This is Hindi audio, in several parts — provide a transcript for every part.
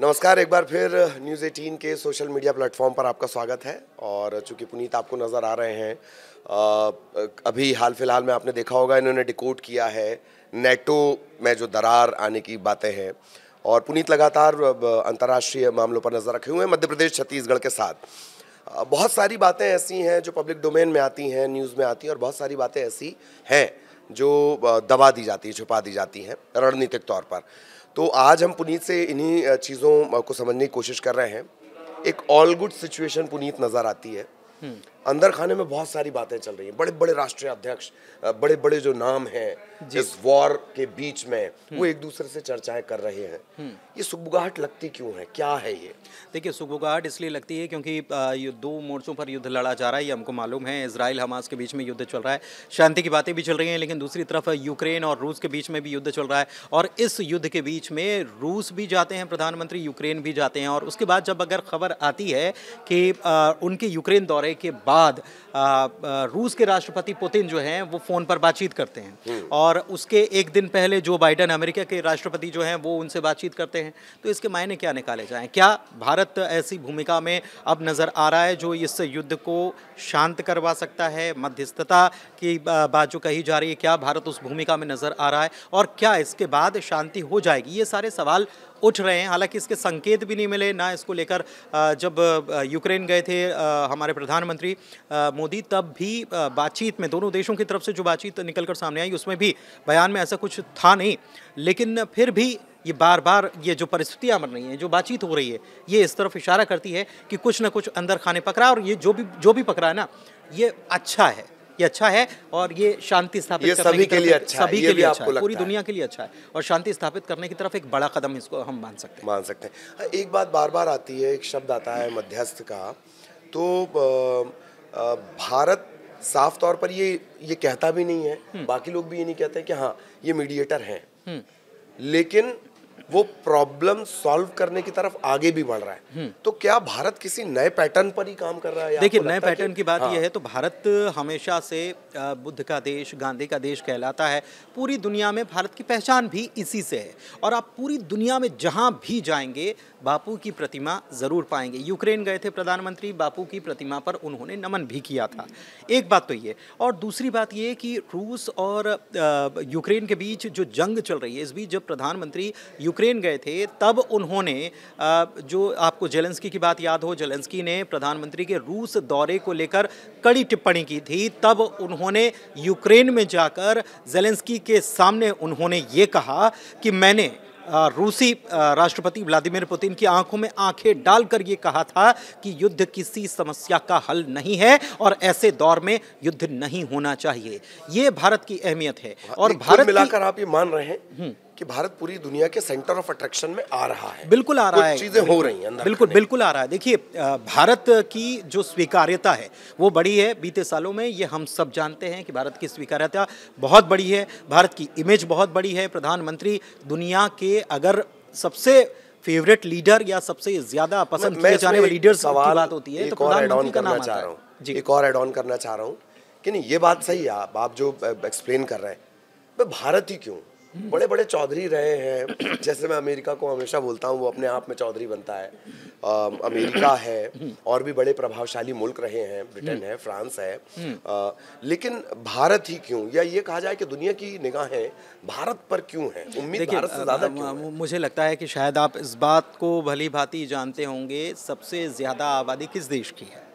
नमस्कार एक बार फिर न्यूज़ एटीन के सोशल मीडिया प्लेटफॉर्म पर आपका स्वागत है और चूंकि पुनीत आपको नज़र आ रहे हैं अभी हाल फिलहाल में आपने देखा होगा इन्होंने डिकोड किया है नेटो में जो दरार आने की बातें हैं और पुनीत लगातार अंतर्राष्ट्रीय मामलों पर नज़र रखे हुए हैं मध्य प्रदेश छत्तीसगढ़ के साथ बहुत सारी बातें ऐसी हैं जो पब्लिक डोमेन में आती हैं न्यूज़ में आती हैं और बहुत सारी बातें ऐसी हैं जो दबा दी जाती है छुपा दी जाती हैं रणनीतिक तौर पर तो आज हम पुनीत से इन्हीं चीज़ों को समझने की कोशिश कर रहे हैं एक ऑल गुड सिचुएशन पुनीत नज़र आती है हम्म। अंदर खाने में बहुत सारी बातें चल रही हैं बड़े बड़े राष्ट्रीय अध्यक्ष बड़े बड़े जो नाम हैं इस वॉर के बीच में हम्म। वो एक दूसरे से चर्चाएं कर रहे हैं हम्म। ये सुगबुगाहट लगती क्यों है क्या है ये देखिए सुगबुगाहट इसलिए लगती है क्योंकि ये दो मोर्चों पर युद्ध लड़ा जा रहा है ये हमको मालूम है इसराइल हमास के बीच में युद्ध चल रहा है शांति की बातें भी चल रही हैं लेकिन दूसरी तरफ यूक्रेन और रूस के बीच में भी युद्ध चल रहा है और इस युद्ध के बीच में रूस भी जाते हैं प्रधानमंत्री यूक्रेन भी जाते हैं और उसके बाद जब अगर खबर आती है कि उनके यूक्रेन दौरे के बाद बाद रूस के राष्ट्रपति पुतिन जो हैं वो फ़ोन पर बातचीत करते हैं हम्म। और उसके एक दिन पहले जो बाइडन अमेरिका के राष्ट्रपति जो हैं वो उनसे बातचीत करते हैं तो इसके मायने क्या निकाले जाएं क्या भारत ऐसी भूमिका में अब नज़र आ रहा है जो इस युद्ध को शांत करवा सकता है मध्यस्थता की बात जो कही जा रही है क्या भारत उस भूमिका में नज़र आ रहा है और क्या इसके बाद शांति हो जाएगी ये सारे सवाल उठ रहे हैं हालांकि इसके संकेत भी नहीं मिले ना इसको लेकर जब यूक्रेन गए थे हमारे प्रधानमंत्री मोदी तब भी बातचीत में दोनों देशों की तरफ से जो बातचीत निकल कर सामने आई उसमें भी बयान में ऐसा कुछ था नहीं लेकिन फिर भी ये बार बार ये जो परिस्थितियाँ बन रही हैं जो बातचीत हो रही है ये इस तरफ इशारा करती है कि कुछ ना कुछ अंदर खाने पकड़ा और ये जो भी जो भी पकड़ा है ना ये अच्छा है ये अच्छा है और ये शांति स्थापित ये सभी के लिए अच्छा सभी के लिए अच्छा पूरी दुनिया के लिए अच्छा है और शांति स्थापित करने की तरफ एक बड़ा कदम इसको हम मान सकते हैं मान सकते हैं एक बात बार बार आती है एक शब्द आता है मध्यस्थ का तो भारत साफ तौर पर ये ये कहता भी नहीं है हम्म। बाकी लोग भी ये नहीं कहते कि हाँ ये मीडिएटर हैं हम्म। लेकिन वो प्रॉब्लम सॉल्व करने की तरफ आगे भी बढ़ रहा है हम्म। तो क्या भारत किसी नए पैटर्न पर ही काम कर रहा है देखिए नए पैटर्न की बात हाँ। यह है तो भारत हमेशा से बुद्ध का देश गांधी का देश कहलाता है पूरी दुनिया में भारत की पहचान भी इसी से है और आप पूरी दुनिया में जहाँ भी जाएंगे बापू की प्रतिमा ज़रूर पाएंगे यूक्रेन गए थे प्रधानमंत्री बापू की प्रतिमा पर उन्होंने नमन भी किया था एक बात तो ये और दूसरी बात ये कि रूस और यूक्रेन के बीच जो जंग चल रही है इस बीच जब प्रधानमंत्री यूक्रेन यूक्रेन गए थे तब उन्होंने जो आपको जेलेंस्की की बात याद हो जेलेंस्की ने प्रधानमंत्री के रूस दौरे को लेकर कड़ी टिप्पणी की थी तब उन्होंने यूक्रेन में जाकर जेलेंस्की के सामने उन्होंने ये कहा कि मैंने रूसी राष्ट्रपति व्लादिमीर पुतिन की आंखों में आंखें डालकर ये कहा था कि युद्ध किसी समस्या का हल नहीं है और ऐसे दौर में युद्ध नहीं होना चाहिए ये भारत की अहमियत है हाँ, और भारत मिलाकर आप ये मान रहे हैं हम्म। कि भारत पूरी दुनिया के सेंटर ऑफ अट्रैक्शन में आ रहा है बिल्कुल आ रहा है चीज़ें हो रही हैं बिल्कुल बिल्कुल आ रहा है देखिए भारत की जो स्वीकार्यता है वो बड़ी है बीते सालों में ये हम सब जानते हैं कि भारत की स्वीकार्यता बहुत बड़ी है भारत की इमेज बहुत बड़ी है प्रधानमंत्री दुनिया के अगर सबसे फेवरेट लीडर या सबसे ज्यादा पसंद किए जाने वाले लीडर सवाल बात होती है तो प्रधानमंत्री का नाम चाह रहा हूँ एक और एड ऑन करना चाह रहा हूँ कि नहीं ये बात सही है आप जो एक्सप्लेन कर रहे हैं भारत ही क्यों बड़े बड़े चौधरी रहे हैं जैसे मैं अमेरिका को हमेशा बोलता हूँ वो अपने आप में चौधरी बनता है आ, अमेरिका है और भी बड़े प्रभावशाली मुल्क रहे हैं ब्रिटेन हम्म। है फ्रांस है आ, हम्म। लेकिन भारत ही क्यों या ये कहा जाए कि दुनिया की निगाहें भारत पर क्यों है उम्मीद भारत से ज़्यादा मुझे लगता है कि शायद आप इस बात को भली भांति जानते होंगे सबसे ज़्यादा आबादी किस देश की है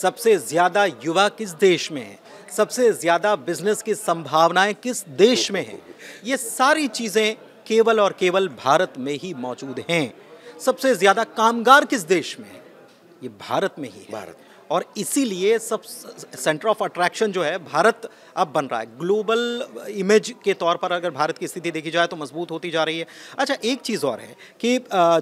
सबसे ज़्यादा युवा किस देश में है सबसे ज़्यादा बिजनेस की संभावनाएं किस देश में हैं ये सारी चीज़ें केवल और केवल भारत में ही मौजूद हैं सबसे ज़्यादा कामगार किस देश में है ये भारत में ही है भारत और इसीलिए सब सेंटर ऑफ अट्रैक्शन जो है भारत अब बन रहा है ग्लोबल इमेज के तौर पर अगर भारत की स्थिति देखी जाए तो मजबूत होती जा रही है अच्छा एक चीज़ और है कि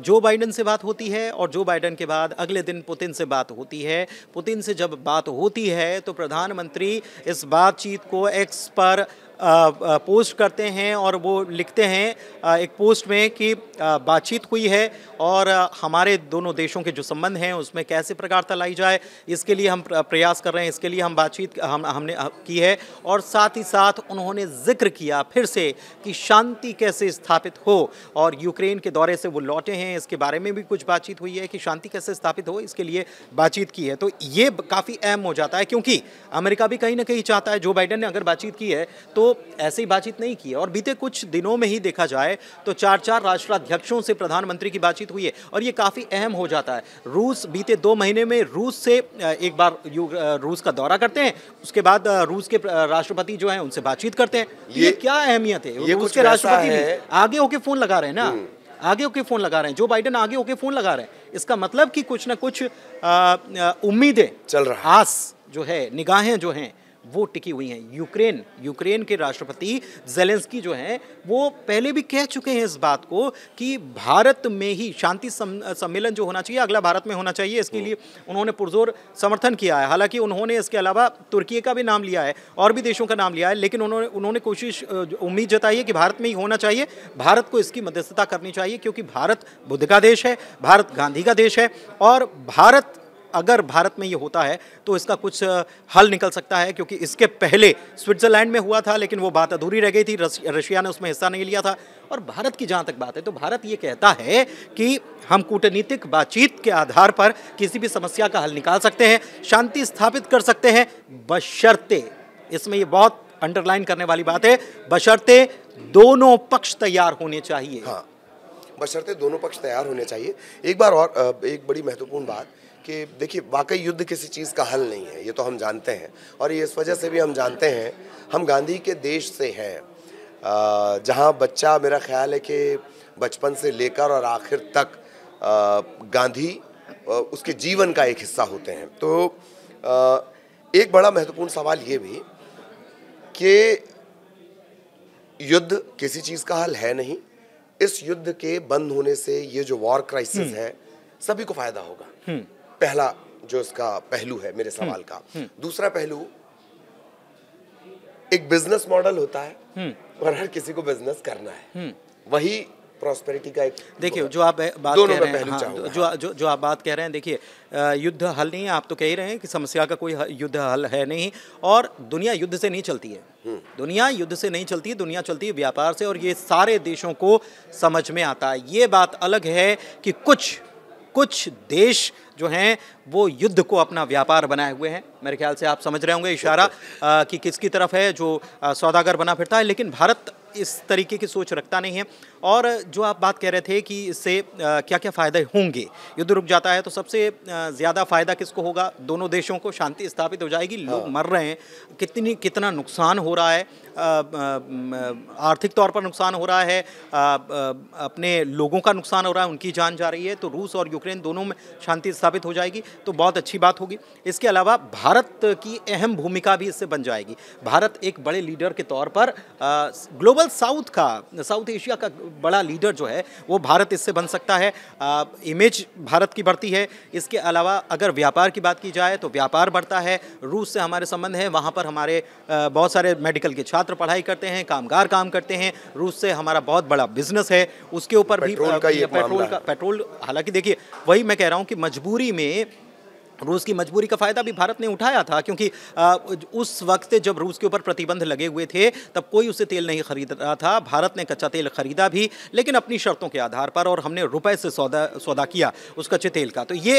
जो बाइडन से बात होती है और जो बाइडन के बाद अगले दिन पुतिन से बात होती है पुतिन से जब बात होती है तो प्रधानमंत्री इस बातचीत को एक्स पर पोस्ट करते हैं और वो लिखते हैं एक पोस्ट में कि बातचीत हुई है और हमारे दोनों देशों के जो संबंध हैं उसमें कैसे प्रकारता लाई जाए इसके लिए हम प्रयास कर रहे हैं इसके लिए हम बातचीत हम हमने की है और साथ ही साथ उन्होंने जिक्र किया फिर से कि शांति कैसे स्थापित हो और यूक्रेन के दौरे से वो लौटे हैं इसके बारे में भी कुछ बातचीत हुई है कि शांति कैसे स्थापित हो इसके लिए बातचीत की है तो ये काफ़ी अहम हो जाता है क्योंकि अमेरिका भी कहीं ना कहीं चाहता है जो बाइडन ने अगर बातचीत की है तो ऐसे ही बातचीत नहीं की है और बीते कुछ दिनों में ही देखा जाए तो चार चार राष्ट्राध्यक्षों से प्रधानमंत्री की बातचीत हुई है और ये काफ़ी अहम हो जाता है रूस बीते दो महीने में रूस से एक बार रूस का दौरा करते हैं उसके बाद रूस के राष्ट्रपति जो हैं उनसे बातचीत करते हैं तो ये, ये क्या अहमियत है रूस के राष्ट्रपति आगे होके फ़ोन लगा रहे हैं ना हम्म। आगे होके फ़ोन लगा रहे हैं जो बाइडन आगे होके फ़ोन लगा रहे हैं इसका मतलब कि कुछ ना कुछ उम्मीदें चल रहा आस जो है निगाहें जो हैं वो टिकी हुई हैं यूक्रेन यूक्रेन के राष्ट्रपति जेलेंस्की जो हैं वो पहले भी कह चुके हैं इस बात को कि भारत में ही शांति सम, सम्मेलन जो होना चाहिए अगला भारत में होना चाहिए इसके लिए उन्होंने पुरजोर समर्थन किया है हालांकि उन्होंने इसके अलावा तुर्की का भी नाम लिया है और भी देशों का नाम लिया है लेकिन उन्होंने उन्होंने कोशिश उम्मीद जताई है कि भारत में ही होना चाहिए भारत को इसकी मध्यस्थता करनी चाहिए क्योंकि भारत बुद्ध का देश है भारत गांधी का देश है और भारत अगर भारत में ये होता है तो इसका कुछ हल निकल सकता है क्योंकि इसके पहले स्विट्जरलैंड में हुआ था लेकिन वो बात अधूरी रह गई थी रशिया ने उसमें हिस्सा नहीं लिया था और भारत की जहाँ तक बात है तो भारत ये कहता है कि हम कूटनीतिक बातचीत के आधार पर किसी भी समस्या का हल निकाल सकते हैं शांति स्थापित कर सकते हैं बशर्ते इसमें ये बहुत अंडरलाइन करने वाली बात है बशर्ते दोनों पक्ष तैयार होने चाहिए हाँ बशर्ते दोनों पक्ष तैयार होने चाहिए एक बार और एक बड़ी महत्वपूर्ण बात कि देखिए वाकई युद्ध किसी चीज़ का हल नहीं है ये तो हम जानते हैं और ये इस वजह से भी हम जानते हैं हम गांधी के देश से हैं जहाँ बच्चा मेरा ख्याल है कि बचपन से लेकर और आखिर तक गांधी उसके जीवन का एक हिस्सा होते हैं तो एक बड़ा महत्वपूर्ण सवाल ये भी कि युद्ध किसी चीज़ का हल है नहीं इस युद्ध के बंद होने से ये जो वॉर क्राइसिस हम्म। है सभी को फायदा होगा हम्म। पहला जो इसका पहलू है मेरे हम्म, सवाल का हम्म। दूसरा पहलू एक बिजनेस मॉडल होता है हम्म। और हर किसी को बिजनेस करना है वही प्रॉस्पेरिटी का एक देखिए जो आप बात कह रहे हैं हाँ, जो जो जो आप बात कह रहे हैं देखिए युद्ध हल नहीं है आप तो कह ही रहे हैं कि समस्या का कोई युद्ध हल है नहीं और दुनिया युद्ध से नहीं चलती है दुनिया युद्ध से नहीं चलती है दुनिया चलती है व्यापार से और ये सारे देशों को समझ में आता है ये बात अलग है कि कुछ कुछ देश जो हैं वो युद्ध को अपना व्यापार बनाए हुए हैं मेरे ख्याल से आप समझ रहे होंगे इशारा आ, कि किसकी तरफ है जो सौदागर बना फिरता है लेकिन भारत इस तरीके की सोच रखता नहीं है और जो आप बात कह रहे थे कि इससे क्या क्या फ़ायदे होंगे युद्ध रुक जाता है तो सबसे ज़्यादा फ़ायदा किसको होगा दोनों देशों को शांति स्थापित हो जाएगी लोग हाँ। मर रहे हैं कितनी कितना नुकसान हो रहा है आर्थिक तौर पर नुकसान हो रहा है अपने लोगों का नुकसान हो रहा है उनकी जान जा रही है तो रूस और यूक्रेन दोनों में शांति स्थापित हो जाएगी तो बहुत अच्छी बात होगी इसके अलावा भारत की अहम भूमिका भी इससे बन जाएगी भारत एक बड़े लीडर के तौर पर ग्लोबल साउथ का साउथ एशिया का बड़ा लीडर जो है वो भारत इससे बन सकता है इमेज भारत की बढ़ती है इसके अलावा अगर व्यापार की बात की जाए तो व्यापार बढ़ता है रूस से हमारे संबंध हैं वहाँ पर हमारे बहुत सारे मेडिकल के छात्र छात्र पढ़ाई करते हैं कामगार काम करते हैं रूस से हमारा बहुत बड़ा बिजनेस है उसके ऊपर भी पेट्रोल का पेट्रोल हालांकि देखिए वही मैं कह रहा हूँ कि मजबूरी में रूस की मजबूरी का फ़ायदा भी भारत ने उठाया था क्योंकि उस वक्त जब रूस के ऊपर प्रतिबंध लगे हुए थे तब कोई उसे तेल नहीं खरीद रहा था भारत ने कच्चा तेल खरीदा भी लेकिन अपनी शर्तों के आधार पर और हमने रुपए से सौदा सौदा किया उस कच्चे तेल का तो ये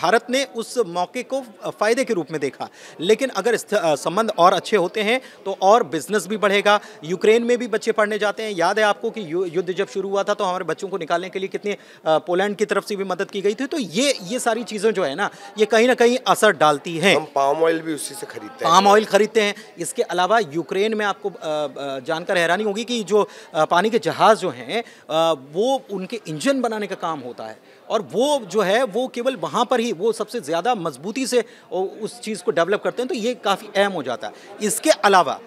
भारत ने उस मौके को फ़ायदे के रूप में देखा लेकिन अगर संबंध और अच्छे होते हैं तो और बिजनेस भी बढ़ेगा यूक्रेन में भी बच्चे पढ़ने जाते हैं याद है आपको कि युद्ध जब शुरू हुआ था तो हमारे बच्चों को निकालने के लिए कितने पोलैंड की तरफ से भी मदद की गई थी तो ये ये सारी चीज़ें जो है ना ये कहीं ना कहीं असर डालती है हम पाम ऑयल भी उसी से खरीदते हैं पाम ऑयल खरीदते हैं इसके अलावा यूक्रेन में आपको जानकर हैरानी होगी कि जो पानी के जहाज़ जो हैं वो उनके इंजन बनाने का काम होता है और वो जो है वो केवल वहाँ पर ही वो सबसे ज़्यादा मजबूती से उस चीज़ को डेवलप करते हैं तो ये काफ़ी अहम हो जाता है इसके अलावा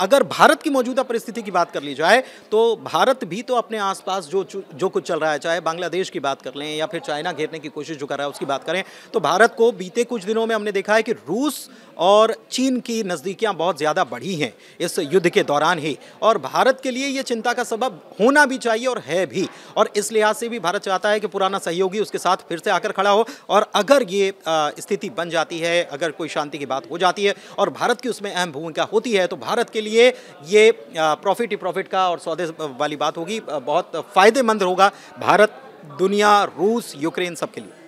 अगर भारत की मौजूदा परिस्थिति की बात कर ली जाए तो भारत भी तो अपने आसपास जो जो कुछ चल रहा है चाहे बांग्लादेश की बात कर लें या फिर चाइना घेरने की कोशिश जो कर रहा है उसकी बात करें तो भारत को बीते कुछ दिनों में हमने देखा है कि रूस और चीन की नज़दीकियाँ बहुत ज़्यादा बढ़ी हैं इस युद्ध के दौरान ही और भारत के लिए ये चिंता का सबब होना भी चाहिए और है भी और इस लिहाज से भी भारत चाहता है कि पुराना सहयोग सहयोगी उसके साथ फिर से आकर खड़ा हो और अगर ये स्थिति बन जाती है अगर कोई शांति की बात हो जाती है और भारत की उसमें अहम भूमिका होती है तो भारत के लिए ये प्रॉफिट ही प्रॉफिट का और सौदे वाली बात होगी बहुत फ़ायदेमंद होगा भारत दुनिया रूस यूक्रेन सबके लिए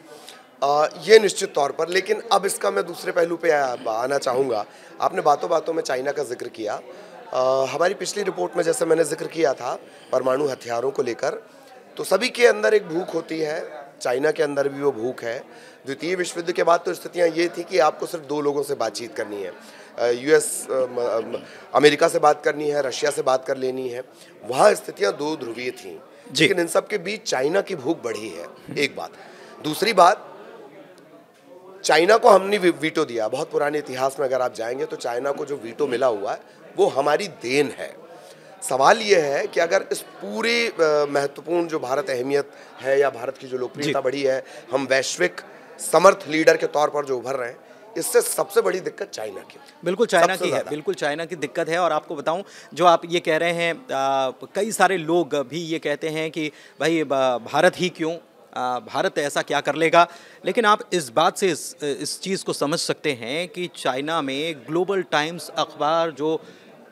आ, ये निश्चित तौर पर लेकिन अब इसका मैं दूसरे पहलू पे आना चाहूँगा आपने बातों बातों में चाइना का जिक्र किया आ, हमारी पिछली रिपोर्ट में जैसे मैंने जिक्र किया था परमाणु हथियारों को लेकर तो सभी के अंदर एक भूख होती है चाइना के अंदर भी वो भूख है द्वितीय विश्व युद्ध के बाद तो स्थितियाँ ये थी कि आपको सिर्फ दो लोगों से बातचीत करनी है यूएस अमेरिका से बात करनी है रशिया से बात कर लेनी है वहाँ स्थितियाँ दो ध्रुवीय थी लेकिन इन सब के बीच चाइना की भूख बढ़ी है एक बात दूसरी बात चाइना को हमने वीटो दिया बहुत पुराने इतिहास में अगर आप जाएंगे तो चाइना को जो वीटो मिला हुआ है वो हमारी देन है सवाल ये है कि अगर इस पूरे महत्वपूर्ण जो भारत अहमियत है या भारत की जो लोकप्रियता बढ़ी है हम वैश्विक समर्थ लीडर के तौर पर जो उभर रहे हैं इससे सबसे बड़ी दिक्कत चाइना की बिल्कुल चाइना की है बिल्कुल चाइना की दिक्कत है और आपको बताऊं जो आप ये कह रहे हैं आ, कई सारे लोग भी ये कहते हैं कि भाई भारत ही क्यों आ, भारत ऐसा क्या कर लेगा लेकिन आप इस बात से इस, इस चीज़ को समझ सकते हैं कि चाइना में ग्लोबल टाइम्स अखबार जो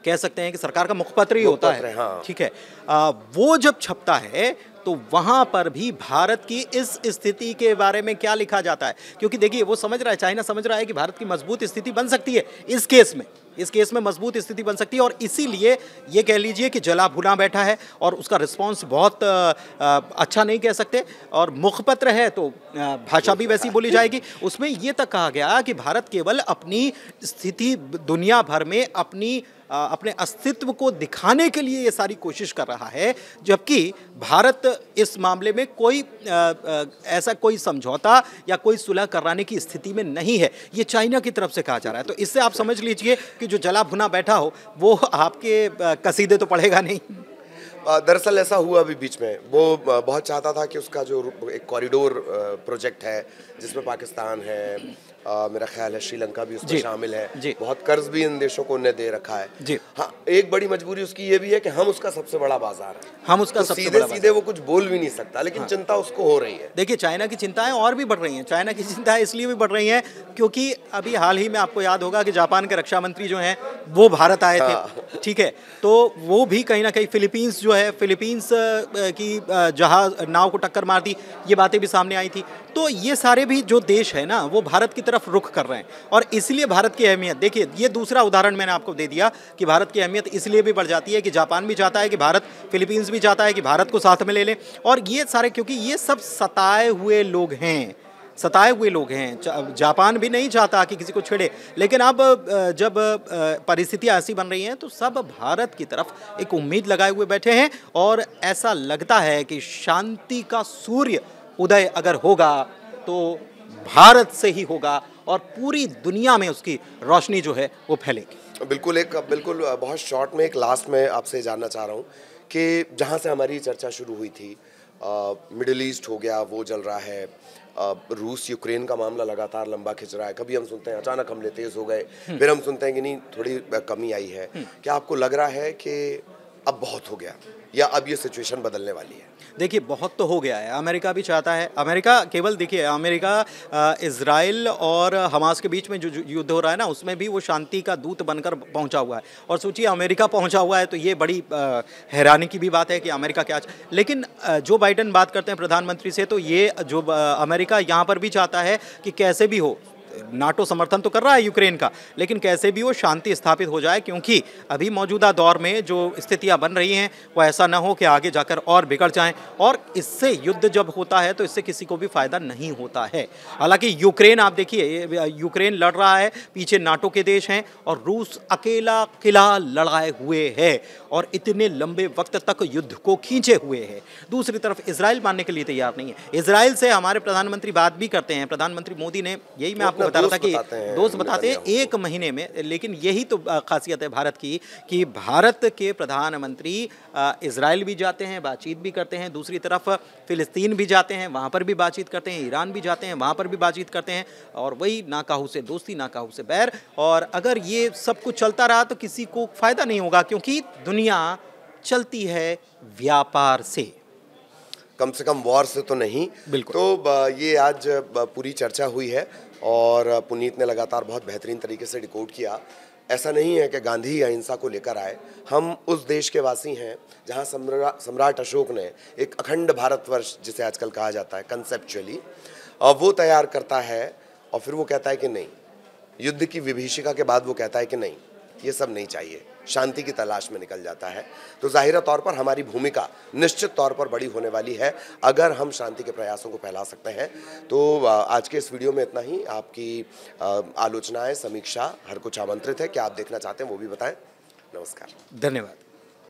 कह सकते हैं कि सरकार का मुखपत्र ही होता है हाँ। ठीक है आ, वो जब छपता है तो वहाँ पर भी भारत की इस स्थिति के बारे में क्या लिखा जाता है क्योंकि देखिए वो समझ रहा है चाइना समझ रहा है कि भारत की मजबूत स्थिति बन सकती है इस केस में इस केस में मजबूत स्थिति बन सकती है और इसीलिए ये कह लीजिए कि जला भुना बैठा है और उसका रिस्पांस बहुत आ, आ, अच्छा नहीं कह सकते और मुखपत्र है तो भाषा भी वैसी बोली जाएगी उसमें ये तक कहा गया कि भारत केवल अपनी स्थिति दुनिया भर में अपनी अपने अस्तित्व को दिखाने के लिए ये सारी कोशिश कर रहा है जबकि भारत इस मामले में कोई ऐसा कोई समझौता या कोई सुलह कराने की स्थिति में नहीं है ये चाइना की तरफ से कहा जा रहा है तो इससे आप समझ लीजिए कि जो जला भुना बैठा हो वो आपके कसीदे तो पढ़ेगा नहीं दरअसल ऐसा हुआ अभी बीच में वो बहुत चाहता था कि उसका जो एक कॉरिडोर प्रोजेक्ट है जिसमें पाकिस्तान है आ, मेरा ख्याल है श्रीलंका भी उसमें शामिल है बहुत कर्ज भी इन देशों को दे रखा है जी हाँ एक बड़ी मजबूरी उसकी ये भी है कि हम उसका सबसे बड़ा बाजार है हम उसका तो सबसे सीधे बड़ा सीधे वो कुछ बोल भी नहीं सकता लेकिन हाँ। चिंता उसको हो रही है देखिए चाइना की चिंताएं और भी बढ़ रही हैं चाइना की चिंताएं इसलिए भी बढ़ रही हैं क्योंकि अभी हाल ही में आपको याद होगा कि जापान के रक्षा मंत्री जो हैं वो भारत आए थे हाँ। ठीक है तो वो भी कहीं ना कहीं फिलीपींस जो है फिलीपींस की जहाज नाव को टक्कर मार दी ये बातें भी सामने आई थी तो ये सारे भी जो देश है ना वो भारत की तरफ रुख कर रहे हैं और इसलिए भारत की अहमियत देखिए ये दूसरा उदाहरण मैंने आपको दे दिया कि भारत की अहमियत इसलिए भी बढ़ जाती है कि जापान भी चाहता है कि भारत फिलीपींस भी चाहता है कि भारत को साथ में ले लें और ये सारे क्योंकि ये सब सताए हुए लोग हैं सताए हुए लोग हैं जापान भी नहीं चाहता कि किसी को छेड़े लेकिन अब जब परिस्थितियाँ ऐसी बन रही हैं तो सब भारत की तरफ एक उम्मीद लगाए हुए बैठे हैं और ऐसा लगता है कि शांति का सूर्य उदय अगर होगा तो भारत से ही होगा और पूरी दुनिया में उसकी रोशनी जो है वो फैलेगी बिल्कुल एक बिल्कुल बहुत शॉर्ट में एक लास्ट में आपसे जानना चाह रहा हूँ कि जहाँ से हमारी चर्चा शुरू हुई थी मिडिल ईस्ट हो गया वो जल रहा है रूस यूक्रेन का मामला लगातार लंबा खिंच रहा है कभी हम सुनते हैं अचानक हमले तेज़ हो गए हम्म। फिर हम सुनते हैं कि नहीं थोड़ी कमी आई है हम्म। क्या आपको लग रहा है कि अब बहुत हो गया या अब ये सिचुएशन बदलने वाली है देखिए बहुत तो हो गया है अमेरिका भी चाहता है अमेरिका केवल देखिए अमेरिका इसराइल और हमास के बीच में जो युद्ध हो रहा है ना उसमें भी वो शांति का दूत बनकर पहुंचा हुआ है और सोचिए अमेरिका पहुंचा हुआ है तो ये बड़ी हैरानी की भी बात है कि अमेरिका क्या लेकिन जो बाइडन बात करते हैं प्रधानमंत्री से तो ये जो अमेरिका यहाँ पर भी चाहता है कि कैसे भी हो नाटो समर्थन तो कर रहा है यूक्रेन का लेकिन कैसे भी वो शांति स्थापित हो जाए क्योंकि अभी मौजूदा दौर में जो स्थितियां बन रही हैं वो ऐसा ना हो कि आगे जाकर और बिगड़ जाएं और इससे युद्ध जब होता है तो इससे किसी को भी फायदा नहीं होता है हालांकि यूक्रेन आप देखिए यूक्रेन लड़ रहा है पीछे नाटो के देश हैं और रूस अकेला किला लड़ाए हुए है और इतने लंबे वक्त तक युद्ध को खींचे हुए है दूसरी तरफ इसराइल मानने के लिए तैयार नहीं है इसराइल से हमारे प्रधानमंत्री बात भी करते हैं प्रधानमंत्री मोदी ने यही मैं आपको आपको बता रहा था कि दोस्त बताते हैं एक महीने में लेकिन यही तो खासियत है भारत की कि भारत के प्रधानमंत्री इसराइल भी जाते हैं बातचीत भी करते हैं दूसरी तरफ फिलिस्तीन भी जाते हैं वहाँ पर भी बातचीत करते हैं ईरान भी जाते हैं वहाँ पर भी बातचीत करते हैं और वही नाकाहू से दोस्ती नाकाहू से बैर और अगर ये सब कुछ चलता रहा तो किसी को फ़ायदा नहीं होगा क्योंकि दुनिया चलती है व्यापार से कम से कम वॉर से तो नहीं बिल्कुल तो ये आज पूरी चर्चा हुई है और पुनीत ने लगातार बहुत बेहतरीन तरीके से रिकॉर्ड किया ऐसा नहीं है कि गांधी ही अहिंसा को लेकर आए हम उस देश के वासी हैं जहां सम्राट अशोक ने एक अखंड भारतवर्ष जिसे आजकल कहा जाता है कंसेप्चुअली वो तैयार करता है और फिर वो कहता है कि नहीं युद्ध की विभीषिका के बाद वो कहता है कि नहीं ये सब नहीं चाहिए शांति की तलाश में निकल जाता है तो ज़ाहिर तौर पर हमारी भूमिका निश्चित तौर पर बड़ी होने वाली है अगर हम शांति के प्रयासों को फैला सकते हैं तो आज के इस वीडियो में इतना ही आपकी आलोचनाएं समीक्षा हर कुछ आमंत्रित है क्या आप देखना चाहते हैं वो भी बताएं नमस्कार धन्यवाद